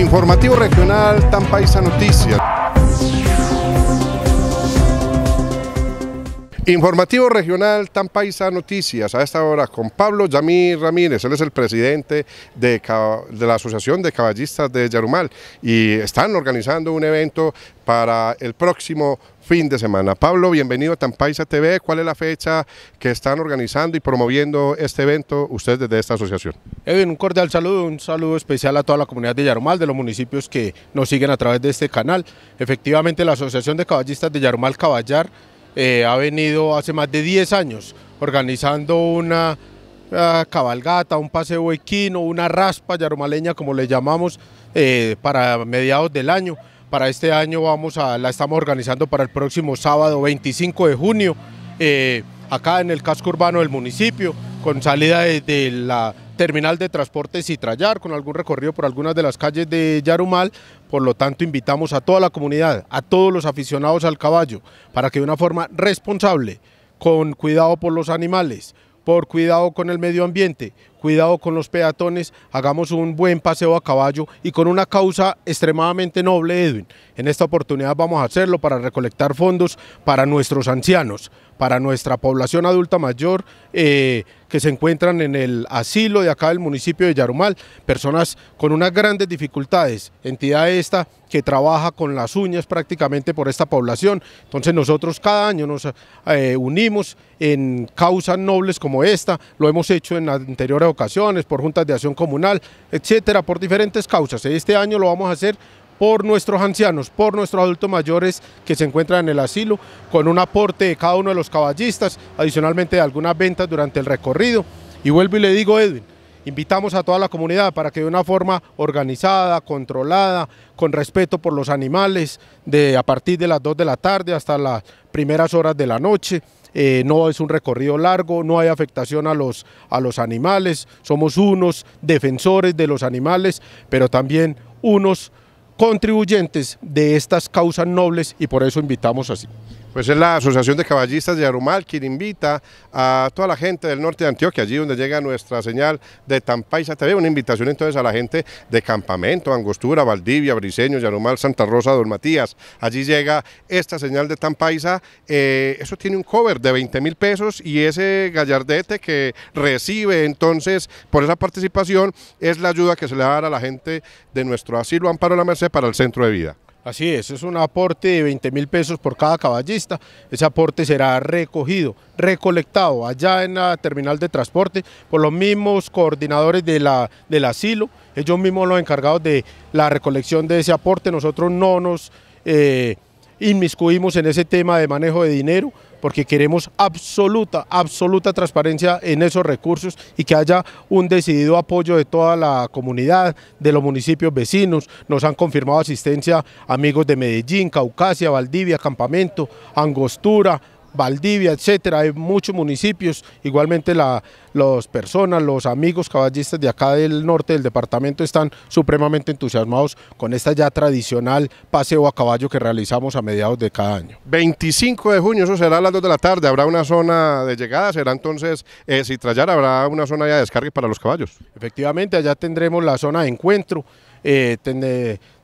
Informativo Regional Tampaisa Noticias. Informativo Regional Tampaisa Noticias, a esta hora con Pablo Yamir Ramírez, él es el presidente de, la Asociación de Caballistas de Yarumal y están organizando un evento para el próximo fin de semana. Pablo, bienvenido a Tampaisa TV, ¿cuál es la fecha que están organizando y promoviendo este evento ustedes desde esta asociación? Edwin, un cordial saludo, un saludo especial a toda la comunidad de Yarumal, de los municipios que nos siguen a través de este canal. Efectivamente, la Asociación de Caballistas de Yarumal Caballar eh, ha venido hace más de 10 años organizando una, cabalgata, un paseo equino, una raspa yaromaleña como le llamamos eh, para mediados del año. Para este año vamos a, la estamos organizando para el próximo sábado 25 de junio eh, acá en el casco urbano del municipio con salida de, la terminal de transportes y trayar con algún recorrido por algunas de las calles de Yarumal. Por lo tanto, invitamos a toda la comunidad, a todos los aficionados al caballo, para que de una forma responsable, con cuidado por los animales, por cuidado con el medio ambiente, cuidado con los peatones, hagamos un buen paseo a caballo y con una causa extremadamente noble, Edwin. En esta oportunidad vamos a hacerlo para recolectar fondos para nuestros ancianos, para nuestra población adulta mayor eh, que se encuentran en el asilo de acá del municipio de Yarumal, personas con unas grandes dificultades, entidad esta que trabaja con las uñas prácticamente por esta población. Entonces nosotros cada año nos eh, unimos en causas nobles como esta, lo hemos hecho en la anteriores por juntas de acción comunal, etcétera, por diferentes causas. Este año lo vamos a hacer por nuestros ancianos, por nuestros adultos mayores que se encuentran en el asilo, con un aporte de cada uno de los caballistas, adicionalmente de algunas ventas durante el recorrido. Y vuelvo y le digo, Edwin, invitamos a toda la comunidad para que de una forma organizada, controlada, con respeto por los animales, de, a partir de las 2 de la tarde hasta las primeras horas de la noche, eh, no es un recorrido largo, no hay afectación a los, a los animales, somos unos defensores de los animales, pero también unos contribuyentes de estas causas nobles y por eso invitamos así. Pues es la Asociación de Caballistas de Arumal quien invita a toda la gente del norte de Antioquia, allí donde llega nuestra señal de Tampaisa TV, una invitación entonces a la gente de Campamento, Angostura, Valdivia, Briseño, Yarumal, Santa Rosa, Don Matías. Allí llega esta señal de Tampaisa, eh, eso tiene un cover de 20 mil pesos y ese gallardete que recibe entonces por esa participación es la ayuda que se le va a dar a la gente de nuestro asilo Amparo La Merced para el centro de vida. Así es, es un aporte de 20 mil pesos por cada caballista. Ese aporte será recogido, recolectado allá en la terminal de transporte por los mismos coordinadores de la, del asilo, ellos mismos los encargados de la recolección de ese aporte. Nosotros no nos eh, inmiscuimos en ese tema de manejo de dinero, porque queremos absoluta, absoluta transparencia en esos recursos y que haya un decidido apoyo de toda la comunidad, de los municipios vecinos. Nos han confirmado asistencia amigos de Medellín, Caucasia, Valdivia, Campamento, Angostura, Valdivia, etcétera, hay muchos municipios, igualmente las personas, los amigos caballistas de acá del norte del departamento están supremamente entusiasmados con esta ya tradicional paseo a caballo que realizamos a mediados de cada año. 25 de junio, eso será a las 2 de la tarde, habrá una zona de llegada, será entonces, si eh, trayar habrá una zona de descargue para los caballos. Efectivamente, allá tendremos la zona de encuentro, eh,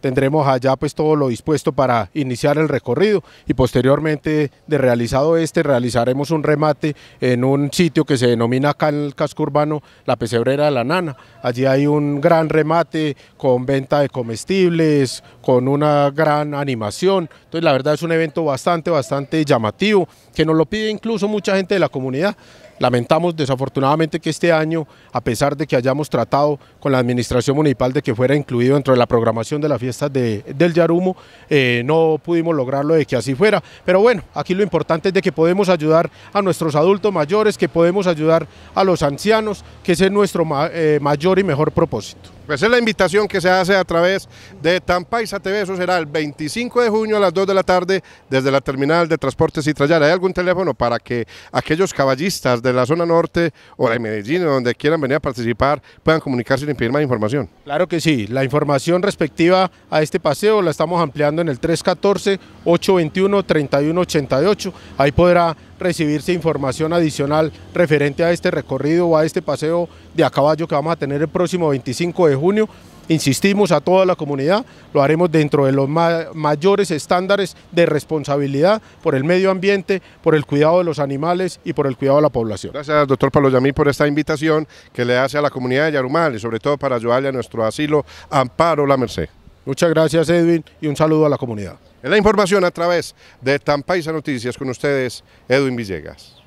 tendremos allá pues todo lo dispuesto para iniciar el recorrido y posteriormente de realizado este realizaremos un remate en un sitio que se denomina acá en el casco urbano la pesebrera de la nana. Allí hay un gran remate con venta de comestibles, con una gran animación. Entonces la verdad es un evento bastante, bastante llamativo que nos lo pide incluso mucha gente de la comunidad. Lamentamos desafortunadamente que este año, a pesar de que hayamos tratado con la administración municipal de que fuera incluido dentro de la programación de las fiestas de, del Yarumo, eh, no pudimos lograrlo de que así fuera. Pero bueno, aquí lo importante es de que podemos ayudar a nuestros adultos mayores, que podemos ayudar a los ancianos, que ese es nuestro eh, mayor y mejor propósito. Pues es la invitación que se hace a través de Tampaisa TV, eso será el 25 de junio a las 2 de la tarde desde la terminal de transportes y Trayar. ¿Hay algún teléfono para que aquellos caballistas de la zona norte o de Medellín, donde quieran venir a participar, puedan comunicarse y pedir más información. Claro que sí, la información respectiva a este paseo la estamos ampliando en el 314-821-3188, ahí podrá recibirse información adicional referente a este recorrido o a este paseo de a caballo que vamos a tener el próximo 25 de junio Insistimos a toda la comunidad, lo haremos dentro de los mayores estándares de responsabilidad por el medio ambiente, por el cuidado de los animales y por el cuidado de la población. Gracias, doctor Pablo por esta invitación que le hace a la comunidad de Yarumal y sobre todo para ayudarle a nuestro asilo Amparo La Merced. Muchas gracias, Edwin, y un saludo a la comunidad. En la información a través de Tampaisa Noticias con ustedes, Edwin Villegas.